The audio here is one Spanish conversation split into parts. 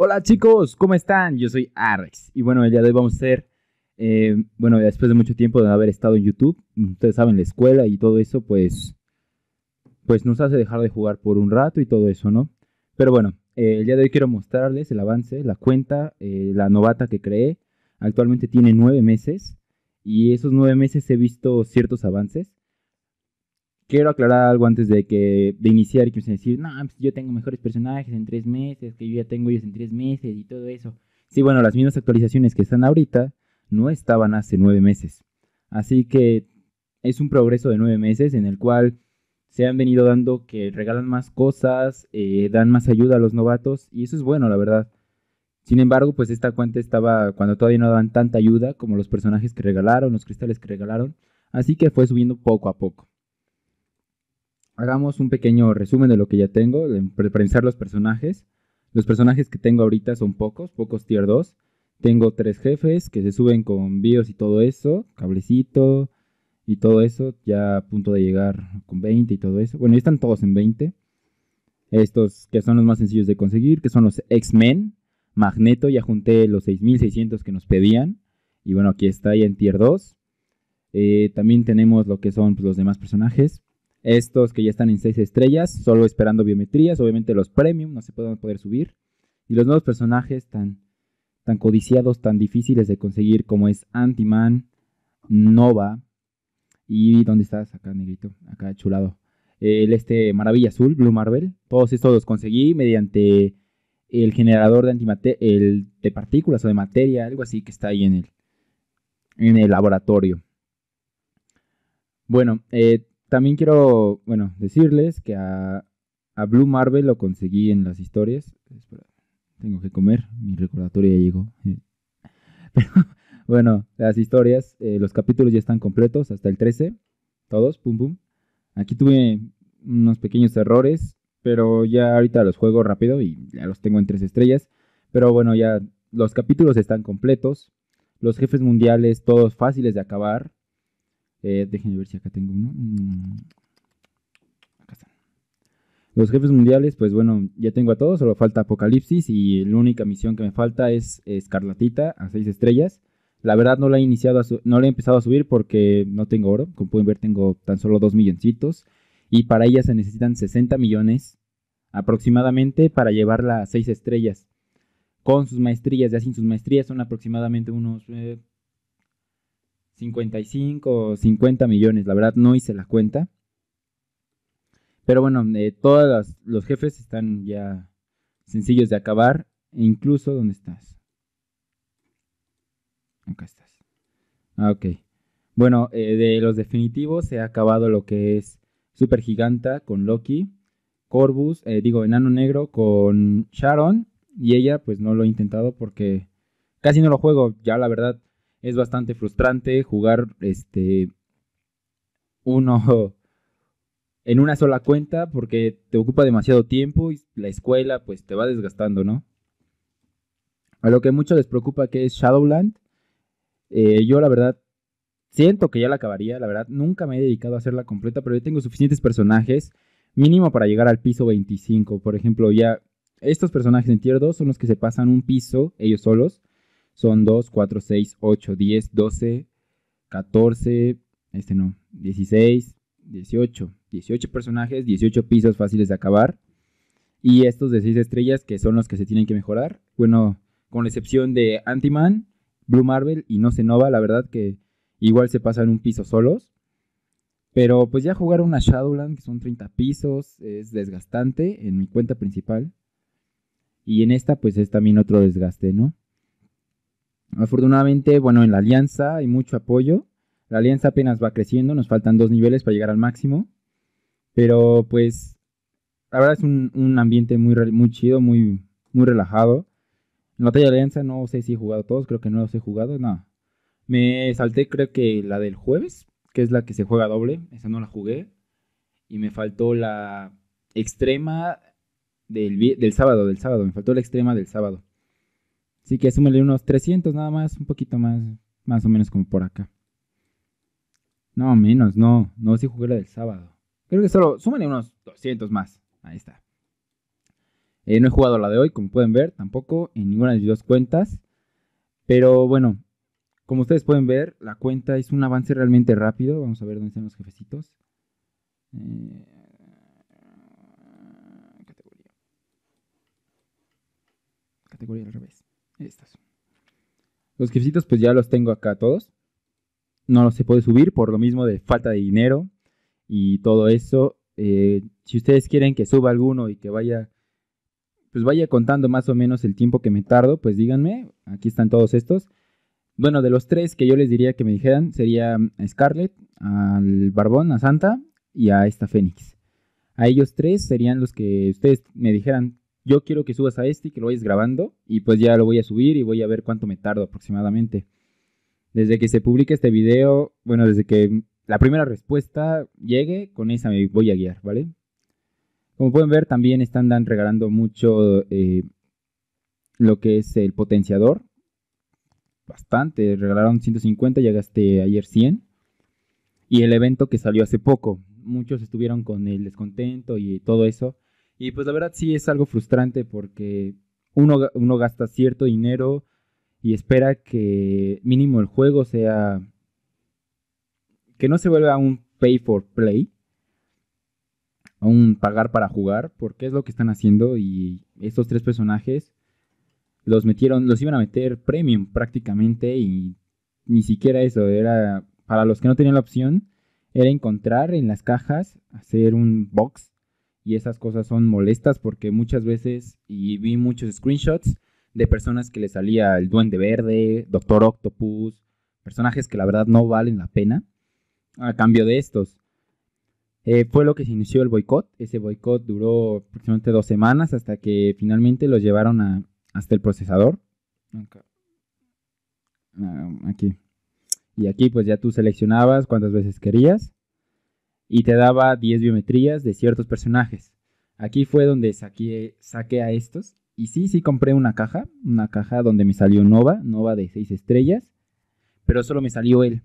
Hola chicos, ¿cómo están? Yo soy Arx y bueno, el día de hoy vamos a hacer, eh, bueno, después de mucho tiempo de haber estado en YouTube, ustedes saben, la escuela y todo eso, pues, pues nos hace dejar de jugar por un rato y todo eso, ¿no? Pero bueno, eh, el día de hoy quiero mostrarles el avance, la cuenta, eh, la novata que creé. Actualmente tiene nueve meses y esos nueve meses he visto ciertos avances. Quiero aclarar algo antes de que de iniciar y que me decir, no, pues yo tengo mejores personajes en tres meses, que yo ya tengo ellos en tres meses y todo eso. Sí, bueno, las mismas actualizaciones que están ahorita no estaban hace nueve meses. Así que es un progreso de nueve meses en el cual se han venido dando que regalan más cosas, eh, dan más ayuda a los novatos y eso es bueno, la verdad. Sin embargo, pues esta cuenta estaba cuando todavía no daban tanta ayuda como los personajes que regalaron, los cristales que regalaron, así que fue subiendo poco a poco hagamos un pequeño resumen de lo que ya tengo, de pensar los personajes. Los personajes que tengo ahorita son pocos, pocos tier 2. Tengo tres jefes que se suben con bios y todo eso, cablecito y todo eso, ya a punto de llegar con 20 y todo eso. Bueno, ya están todos en 20. Estos que son los más sencillos de conseguir, que son los X-Men, Magneto, ya junté los 6600 que nos pedían. Y bueno, aquí está ya en tier 2. Eh, también tenemos lo que son pues, los demás personajes. Estos que ya están en 6 estrellas, solo esperando biometrías, obviamente los premium no se pueden poder subir. Y los nuevos personajes tan, tan codiciados, tan difíciles de conseguir como es Antiman, Nova y ¿dónde estás? Acá negrito, acá chulado. El este Maravilla Azul, Blue Marvel, todos estos los conseguí mediante el generador de el de partículas o de materia, algo así que está ahí en el, en el laboratorio. Bueno, eh, también quiero, bueno, decirles que a, Blue Marvel lo conseguí en las historias. tengo que comer, mi recordatorio ya llegó. bueno, las historias, eh, los capítulos ya están completos, hasta el 13, todos, pum, pum. Aquí tuve unos pequeños errores, pero ya ahorita los juego rápido y ya los tengo en tres estrellas. Pero bueno, ya los capítulos están completos, los jefes mundiales todos fáciles de acabar, eh, déjenme ver si acá tengo uno. Mm. acá están. Los jefes mundiales, pues bueno, ya tengo a todos, solo falta Apocalipsis y la única misión que me falta es Escarlatita a seis estrellas. La verdad no la he iniciado, no la he empezado a subir porque no tengo oro. Como pueden ver, tengo tan solo dos milloncitos. Y para ella se necesitan 60 millones aproximadamente para llevarla a seis estrellas. Con sus maestrías, ya sin sus maestrías son aproximadamente unos eh, 55 o 50 millones, la verdad no hice la cuenta. Pero bueno, eh, todos los jefes están ya sencillos de acabar, e incluso ¿dónde estás? Acá estás. Ah, ok. Bueno, eh, de los definitivos se ha acabado lo que es Super Giganta con Loki, Corvus, eh, digo, Enano Negro con Sharon, y ella pues no lo he intentado porque casi no lo juego, ya la verdad es bastante frustrante jugar este uno en una sola cuenta porque te ocupa demasiado tiempo y la escuela pues te va desgastando, ¿no? A lo que mucho les preocupa que es Shadowland. Eh, yo la verdad siento que ya la acabaría, la verdad nunca me he dedicado a hacerla completa, pero yo tengo suficientes personajes mínimo para llegar al piso 25. Por ejemplo, ya estos personajes en tier 2 son los que se pasan un piso ellos solos son 2, 4, 6, 8, 10, 12, 14, este no, 16, 18. 18 personajes, 18 pisos fáciles de acabar. Y estos de 6 estrellas que son los que se tienen que mejorar. Bueno, con la excepción de Ant-Man, Blue Marvel y No Senova, la verdad que igual se pasan un piso solos. Pero pues ya jugar una Shadowland, que son 30 pisos, es desgastante en mi cuenta principal. Y en esta pues es también otro desgaste, ¿no? Afortunadamente, bueno, en la alianza hay mucho apoyo. La alianza apenas va creciendo, nos faltan dos niveles para llegar al máximo. Pero pues, la verdad es un, ambiente muy, muy chido, muy, muy relajado. En la de alianza no sé si he jugado todos, creo que no los he jugado, nada. No. Me salté creo que la del jueves, que es la que se juega doble, esa no la jugué. Y me faltó la extrema del, del sábado, del sábado, me faltó la extrema del sábado. Así que súmenle unos 300 nada más, un poquito más, más o menos como por acá. No, menos, no, no, sé jugar jugué la del sábado. Creo que solo, súmele unos 200 más. Ahí está. Eh, no he jugado la de hoy, como pueden ver, tampoco en ninguna de las dos cuentas. Pero bueno, como ustedes pueden ver, la cuenta es un avance realmente rápido. Vamos a ver dónde están los jefecitos. Eh, categoría. Categoría al revés. Estos, Los gifcitos pues ya los tengo acá todos. No los se puede subir por lo mismo de falta de dinero y todo eso. Eh, si ustedes quieren que suba alguno y que vaya, pues vaya contando más o menos el tiempo que me tardo, pues díganme. Aquí están todos estos. Bueno, de los tres que yo les diría que me dijeran sería a Scarlett, al Barbón, a Santa y a esta Fénix. A ellos tres serían los que ustedes me dijeran yo quiero que subas a este y que lo vayas grabando y pues ya lo voy a subir y voy a ver cuánto me tardo aproximadamente. Desde que se publique este video, bueno, desde que la primera respuesta llegue, con esa me voy a guiar, ¿vale? Como pueden ver, también están regalando mucho eh, lo que es el potenciador. Bastante, regalaron 150, ya gasté ayer 100. Y el evento que salió hace poco. Muchos estuvieron con el descontento y todo eso. Y pues la verdad sí es algo frustrante porque uno, gasta cierto dinero y espera que mínimo el juego sea... que no se vuelva un pay for play, a un pagar para jugar, porque es lo que están haciendo y estos tres personajes los metieron, los iban a meter premium prácticamente y ni siquiera eso, era para los que no tenían la opción, era encontrar en las cajas, hacer un box y esas cosas son molestas porque muchas veces, y vi muchos screenshots de personas que le salía el Duende Verde, Doctor Octopus, personajes que la verdad no valen la pena a cambio de estos. Eh, fue lo que se inició el boicot. Ese boicot duró aproximadamente dos semanas hasta que finalmente los llevaron hasta el procesador. Ah, aquí. Y aquí pues ya tú seleccionabas cuántas veces querías y te daba 10 biometrías de ciertos personajes. Aquí fue donde saqué, saqué a estos. Y sí, sí compré una caja, una caja donde me salió Nova, Nova de 6 estrellas, pero solo me salió él.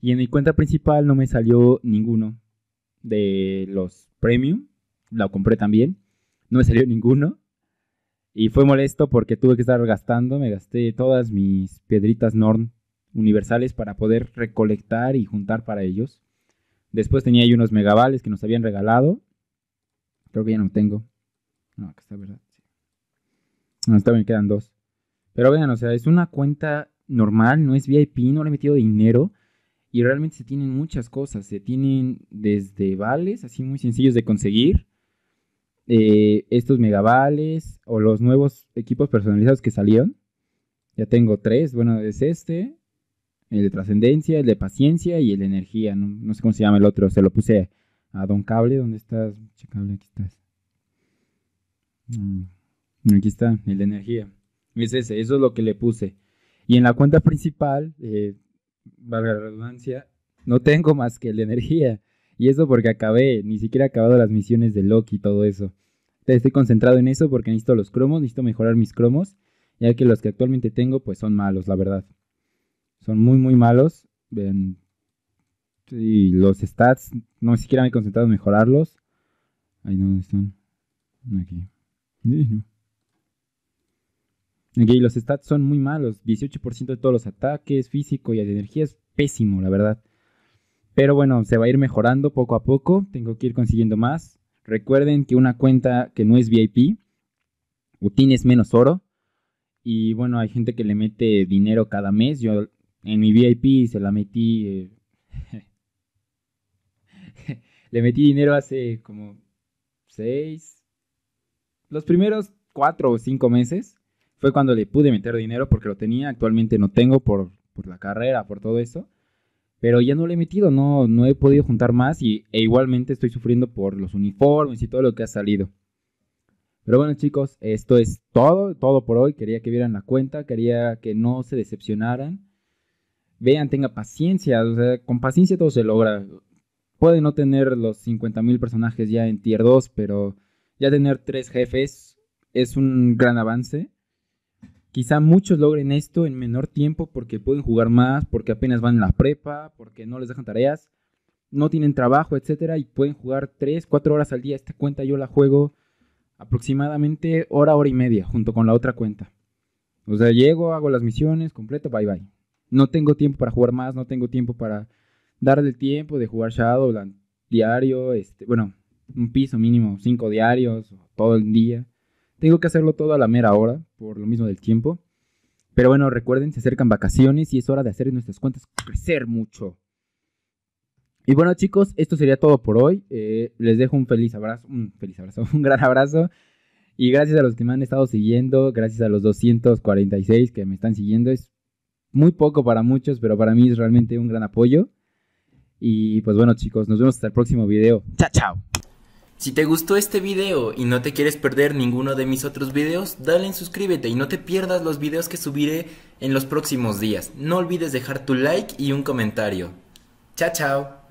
Y en mi cuenta principal no me salió ninguno de los premium, la compré también, no me salió ninguno. Y fue molesto porque tuve que estar gastando, me gasté todas mis piedritas Norn universales para poder recolectar y juntar para ellos. Después tenía ahí unos megavales que nos habían regalado. Creo que ya no tengo. No, acá está, ¿verdad? No, está, bien, quedan dos. Pero vean, o sea, es una cuenta normal, no es VIP, no le he metido dinero. Y realmente se tienen muchas cosas. Se tienen desde vales, así muy sencillos de conseguir. Eh, estos megavales o los nuevos equipos personalizados que salieron. Ya tengo tres. Bueno, es este, el de trascendencia, el de paciencia y el de energía. No, sé cómo se llama el otro, se lo puse a Don Cable. ¿Dónde estás? Che, Cable, aquí estás. Mm, aquí está, el de energía. Es eso es lo que le puse. Y en la cuenta principal, eh, valga la redundancia, no tengo más que el de energía. Y eso porque acabé, ni siquiera he acabado las misiones de Loki y todo eso. Estoy concentrado en eso porque necesito los cromos, necesito mejorar mis cromos, ya que los que actualmente tengo pues son malos, la verdad. Son muy, muy malos. Vean. y los stats, no siquiera me he concentrado en mejorarlos. Ahí no, están. Aquí. no. Aquí los stats son muy malos. 18% de todos los ataques, físico y de energía es pésimo, la verdad. Pero bueno, se va a ir mejorando poco a poco. Tengo que ir consiguiendo más. Recuerden que una cuenta que no es VIP o tienes menos oro. Y bueno, hay gente que le mete dinero cada mes. Yo en mi VIP se la metí. Eh, le metí dinero hace como seis. Los primeros cuatro o cinco meses fue cuando le pude meter dinero porque lo tenía. Actualmente no tengo por, por la carrera, por todo eso. Pero ya no lo he metido, no, no he podido juntar más y, e igualmente estoy sufriendo por los uniformes y todo lo que ha salido. Pero bueno chicos, esto es todo, todo por hoy. Quería que vieran la cuenta, quería que no se decepcionaran vean, tenga paciencia, o sea, con paciencia todo se logra. Puede no tener los 50.000 personajes ya en tier 2, pero ya tener tres jefes es un gran avance. Quizá muchos logren esto en menor tiempo porque pueden jugar más, porque apenas van en la prepa, porque no les dejan tareas, no tienen trabajo, etcétera, y pueden jugar 3, 4 horas al día. Esta cuenta yo la juego aproximadamente hora, hora y media junto con la otra cuenta. O sea, llego, hago las misiones, completo, bye bye no tengo tiempo para jugar más, no tengo tiempo para darle el tiempo de jugar Shadowland diario, este, bueno, un piso mínimo, cinco diarios, todo el día. Tengo que hacerlo todo a la mera hora, por lo mismo del tiempo. Pero bueno, recuerden, se acercan vacaciones y es hora de hacer nuestras cuentas crecer mucho. Y bueno, chicos, esto sería todo por hoy. Eh, les dejo un feliz abrazo, un feliz abrazo, un gran abrazo. Y gracias a los que me han estado siguiendo, gracias a los 246 que me están siguiendo. Es muy poco para muchos, pero para mí es realmente un gran apoyo. Y pues bueno chicos, nos vemos hasta el próximo video. Chao, chao. Si te gustó este video y no te quieres perder ninguno de mis otros videos, dale en suscríbete y no te pierdas los videos que subiré en los próximos días. No olvides dejar tu like y un comentario. Chao, chao.